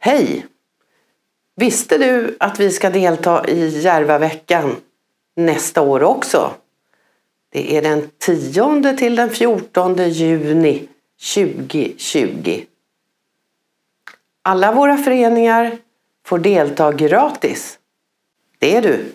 Hej! Visste du att vi ska delta i Järvaveckan nästa år också? Det är den 10 till den 14 juni 2020. Alla våra föreningar får delta gratis. Det är du!